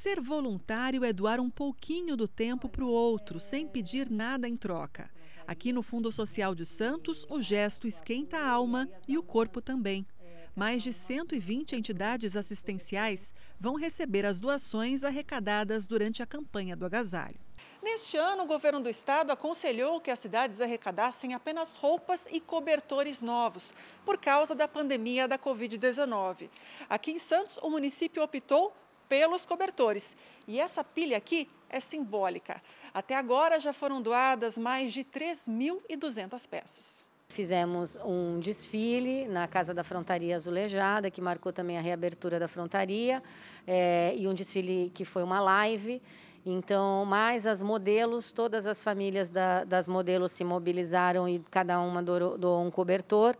Ser voluntário é doar um pouquinho do tempo para o outro, sem pedir nada em troca. Aqui no Fundo Social de Santos, o gesto esquenta a alma e o corpo também. Mais de 120 entidades assistenciais vão receber as doações arrecadadas durante a campanha do agasalho. Neste ano, o governo do estado aconselhou que as cidades arrecadassem apenas roupas e cobertores novos, por causa da pandemia da Covid-19. Aqui em Santos, o município optou pelos cobertores. E essa pilha aqui é simbólica. Até agora já foram doadas mais de 3.200 peças. Fizemos um desfile na Casa da Frontaria Azulejada, que marcou também a reabertura da frontaria, é, e um desfile que foi uma live. Então, mais as modelos, todas as famílias da, das modelos se mobilizaram e cada uma doou, doou um cobertor.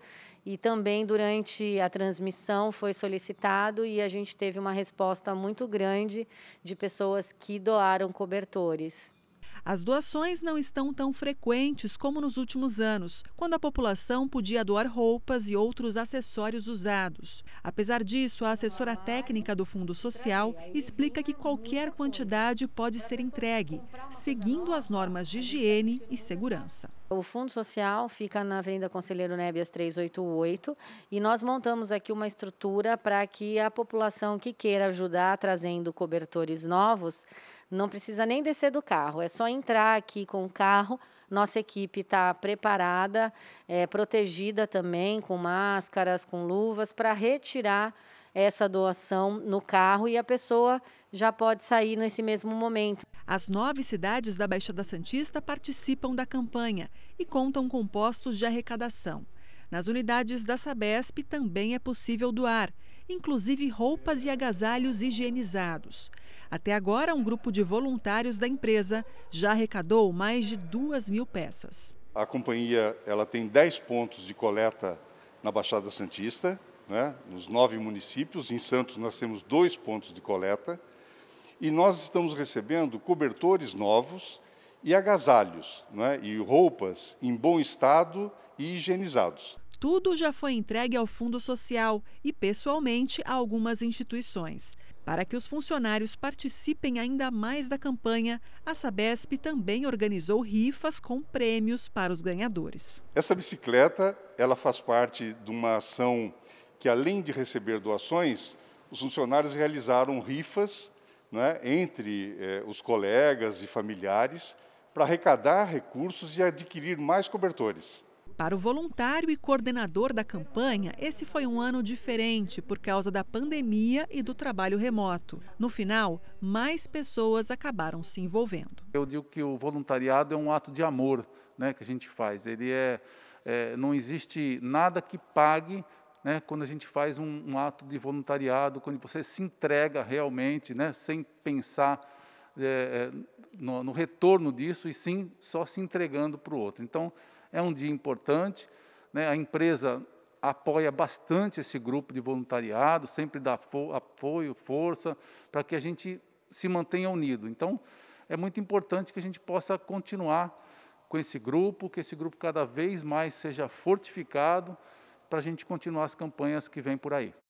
E também durante a transmissão foi solicitado e a gente teve uma resposta muito grande de pessoas que doaram cobertores. As doações não estão tão frequentes como nos últimos anos, quando a população podia doar roupas e outros acessórios usados. Apesar disso, a assessora técnica do Fundo Social explica que qualquer quantidade pode ser entregue, seguindo as normas de higiene e segurança. O Fundo Social fica na Avenida Conselheiro Nébias 388 e nós montamos aqui uma estrutura para que a população que queira ajudar trazendo cobertores novos não precisa nem descer do carro, é só entrar aqui com o carro. Nossa equipe está preparada, é, protegida também, com máscaras, com luvas, para retirar essa doação no carro e a pessoa já pode sair nesse mesmo momento. As nove cidades da Baixada Santista participam da campanha e contam com postos de arrecadação. Nas unidades da Sabesp também é possível doar, inclusive roupas e agasalhos higienizados. Até agora, um grupo de voluntários da empresa já arrecadou mais de duas mil peças. A companhia ela tem 10 pontos de coleta na Baixada Santista, né, nos nove municípios. Em Santos nós temos dois pontos de coleta. E nós estamos recebendo cobertores novos e agasalhos, né, e roupas em bom estado e higienizados. Tudo já foi entregue ao Fundo Social e, pessoalmente, a algumas instituições. Para que os funcionários participem ainda mais da campanha, a Sabesp também organizou rifas com prêmios para os ganhadores. Essa bicicleta ela faz parte de uma ação que, além de receber doações, os funcionários realizaram rifas né, entre eh, os colegas e familiares para arrecadar recursos e adquirir mais cobertores. Para o voluntário e coordenador da campanha, esse foi um ano diferente por causa da pandemia e do trabalho remoto. No final, mais pessoas acabaram se envolvendo. Eu digo que o voluntariado é um ato de amor né, que a gente faz. Ele é, é não existe nada que pague né, quando a gente faz um, um, ato de voluntariado, quando você se entrega realmente, né, sem pensar é, é, no, no retorno disso, e sim só se entregando para o outro. Então, é um dia importante. Né? A empresa apoia bastante esse grupo de voluntariado, sempre dá fo apoio, força, para que a gente se mantenha unido. Então, é muito importante que a gente possa continuar com esse grupo, que esse grupo cada vez mais seja fortificado para a gente continuar as campanhas que vêm por aí.